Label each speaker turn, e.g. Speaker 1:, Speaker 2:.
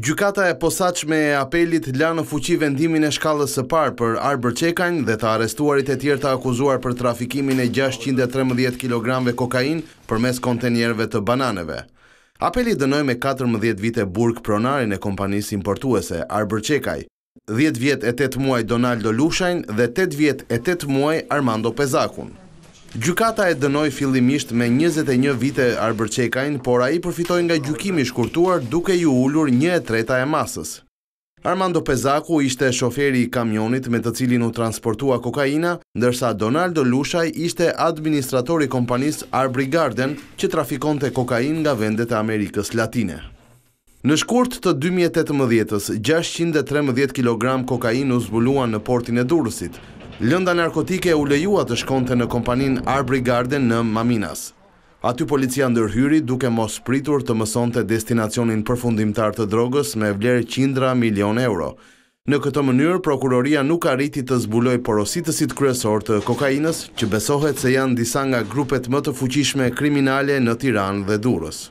Speaker 1: Gjukata e posaq me apelit la në fuqi vendimin e shkallës së parë për Arber Qekajnë dhe të arestuarit e tjerë të akuzuar për trafikimin e 613 kg kokain për mes kontenjerve të bananeve. Apelit dënoj me 14 vite burg pronarin e kompanisë importuese Arber Qekaj, 10 vjet e 8 muaj Donaldo Lushajnë dhe 8 vjet e 8 muaj Armando Pezakunë. Gjukata e dënoj fillimisht me 21 vite arber por a i përfitoj nga gjukimi shkurtuar duke ju ullur një e treta e masës. Armando Pezaku ishte shoferi i kamionit me të cilin u transportua kokaina, ndërsa Donaldo Lushaj ishte administratori kompanis Arbri Garden që trafikon të kokain nga vendet e Amerikës Latine. Në shkurt të 2018, 613 kg kokain u zbuluan në portin e durësit, Lënda narkotike u lejua të shkonte në kompanin Arbri Garden në Maminas. Aty policia ndërhyri duke mos pritur të mëson të destinacionin përfundimtar të drogës me vlerë qindra milion euro. Në këtë mënyrë, prokuroria nuk arriti të zbuloj porositësit kryesor të kokainës, që besohet se janë disa nga grupet më të fuqishme kriminale në Tiran dhe Durës.